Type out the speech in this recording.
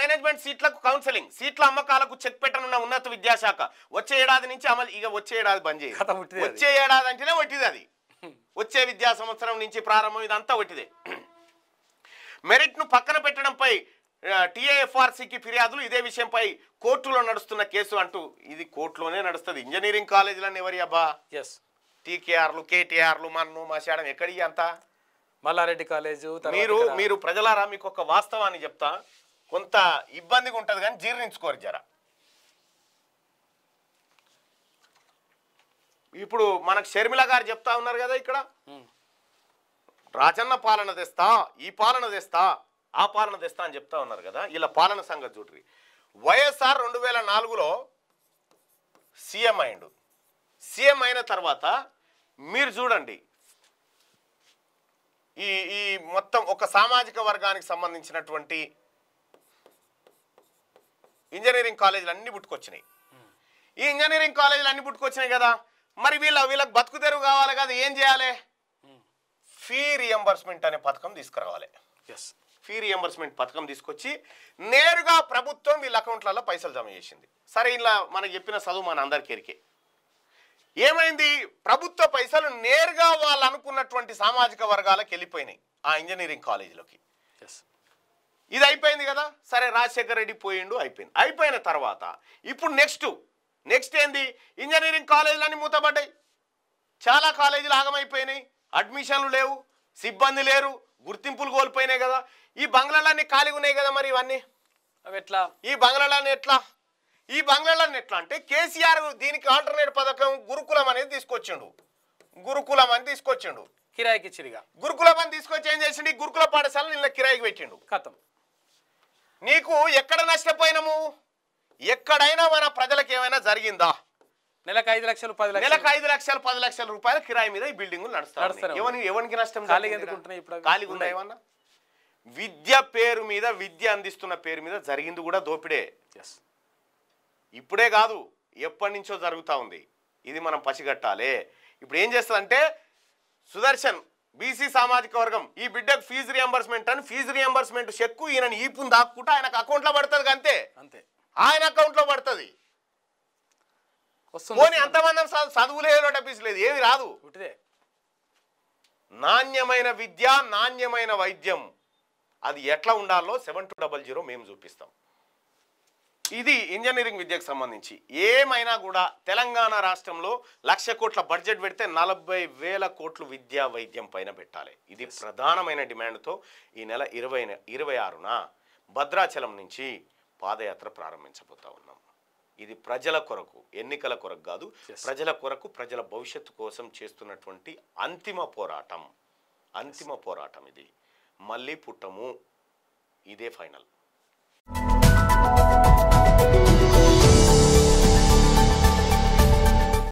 management సీట్లకు counselling సీట్ల అమ్మకాలకు check పెట్టనున్న ఉన్నత విద్యాశాఖ వచ్చే ఏడాది నుంచి అమలు ఇక వచ్చే ఏడాది బంద్ చేయాలి వచ్చే ఏడాది అంటేనే ఒకటిది అది వచ్చే విద్యా సంవత్సరం నుంచి ప్రారంభం ఇదంతా ఒకటిదే ను పక్కన పెట్టడంపై టీఏఎఫ్ఆర్సీకి ఫిర్యాదులు ఇదే విషయంపై కోర్టులో నడుస్తున్న కేసు అంటూ ఇది కోర్టులోనే నడుస్తుంది ఇంజనీరింగ్ కాలేజీలను ఎవరి అబ్బా ఎస్ టీకేఆర్లు కేటీఆర్లు మన్ను శాడం ఎక్కడి అంతా మల్లారెడ్డి కాలేజు మీరు మీరు ప్రజలారా మీకు ఒక వాస్తవాన్ని చెప్తా కొంత ఇబ్బందిగా ఉంటుంది కానీ జీర్ణించుకోరు జర ఇప్పుడు మనకు షర్మిల గారు చెప్తా ఉన్నారు కదా ఇక్కడ రాజన్న పాలన తెస్తా ఈ పాలన తెస్తా ఆ పాలన తెస్తా అని చెప్తా ఉన్నారు కదా ఇలా పాలన సంగతి చూడ్రి వైఎస్ఆర్ రెండు వేల నాలుగులో సీఎం అయిండు సీఎం అయిన తర్వాత మీరు చూడండి ఈ ఈ మొత్తం ఒక సామాజిక వర్గానికి సంబంధించినటువంటి ఇంజనీరింగ్ కాలేజీలు అన్ని పుట్టుకొచ్చినాయి ఈ ఇంజనీరింగ్ కాలేజీలు అన్ని పుట్టుకొచ్చినాయి కదా మరి వీళ్ళ వీళ్ళకి బతుకు తెరువు కావాలి కదా ఏం చేయాలి ఫీ రియంబర్స్మెంట్ అనే పథకం తీసుకురావాలి ఎస్ ఫీ రియంబర్స్మెంట్ పథకం తీసుకొచ్చి నేరుగా ప్రభుత్వం వీళ్ళ అకౌంట్లలో పైసలు జమ చేసింది సరే ఇలా మనకు చెప్పిన చదువు మన అందరికీరికే ఏమైంది ప్రభుత్వ పైసలు నేరుగా వాళ్ళు అనుకున్నటువంటి సామాజిక వర్గాలకు వెళ్ళిపోయినాయి ఆ ఇంజనీరింగ్ కాలేజీలోకి ఎస్ ఇది అయిపోయింది కదా సరే రాజశేఖర రెడ్డి పోయిండు అయిపోయింది అయిపోయిన తర్వాత ఇప్పుడు నెక్స్ట్ నెక్స్ట్ ఏంది ఇంజనీరింగ్ కాలేజీలన్నీ మూతపడ్డాయి చాలా కాలేజీలు ఆగమైపోయినాయి అడ్మిషన్లు లేవు సిబ్బంది లేరు గుర్తింపులు కోల్పోయినాయి కదా ఈ బంగ్లాలన్నీ ఖాళీగా ఉన్నాయి కదా మరి ఇవన్నీ అవి ఎట్లా ఈ బంగ్లాలన్నీ ఎట్లా ఈ బంగ్లాలన్నీ ఎట్లా అంటే కేసీఆర్ దీనికి ఆల్టర్నేట్ పథకం గురుకులం అనేది తీసుకొచ్చిండు గురుకులం అని తీసుకొచ్చిండు కిరాయికి చిరిగా గురుకులం అని తీసుకొచ్చి ఏం చేసిండు గురుకుల పాఠశాల ఇలా కిరాయికి పెట్టిండు కథం నీకు ఎక్కడ నష్టపోయినము ఎక్కడైనా మన ప్రజలకు ఏమైనా జరిగిందా నెలకు ఐదు లక్షలు పది నెలకు ఐదు లక్షలు పది లక్షల రూపాయల కిరాయి మీద ఈ బిల్డింగ్ నడుస్తారు ఎవరికి ఎవరికి నష్టం ఖాళీ ఉన్నాయి ఏమన్నా విద్య పేరు మీద విద్య అందిస్తున్న పేరు మీద జరిగింది కూడా దోపిడే ఇప్పుడే కాదు ఎప్పటి నుంచో జరుగుతూ ఉంది ఇది మనం పసిగట్టాలి ఇప్పుడు ఏం చేస్తారంటే సుదర్శన్ బీసీ సామాజిక వర్గం ఈ బిడ్డకు ఫీజు రియంబర్స్మెంట్ అని ఫీజు రియంబర్స్మెంట్ చెక్కు ఈయన ఈపుని దాక్కుంటే అకౌంట్ అకౌంట్లో పడుతుంది అంతే అంతే ఆయన అకౌంట్లో పడుతుంది పోనీ అంతమందం చదువు లేదు లేదు ఏది రాదు నాణ్యమైన విద్య నాణ్యమైన వైద్యం అది ఎట్లా ఉండాలో సెవెన్ టూ డబల్ జీరో మేము చూపిస్తాం ఇది ఇంజనీరింగ్ విద్యకు సంబంధించి ఏమైనా కూడా తెలంగాణ రాష్ట్రంలో లక్ష కోట్ల బడ్జెట్ పెడితే నలభై వేల కోట్లు విద్యా వైద్యం పైన పెట్టాలి ఇది ప్రధానమైన డిమాండ్తో ఈ నెల ఇరవై ఇరవై ఆరున భద్రాచలం నుంచి పాదయాత్ర ప్రారంభించబోతా ఉన్నాం ఇది ప్రజల కొరకు ఎన్నికల కొరకు కాదు ప్రజల కొరకు ప్రజల భవిష్యత్తు కోసం చేస్తున్నటువంటి అంతిమ పోరాటం అంతిమ పోరాటం ఇది మళ్ళీ పుట్టము ఇదే ఫైనల్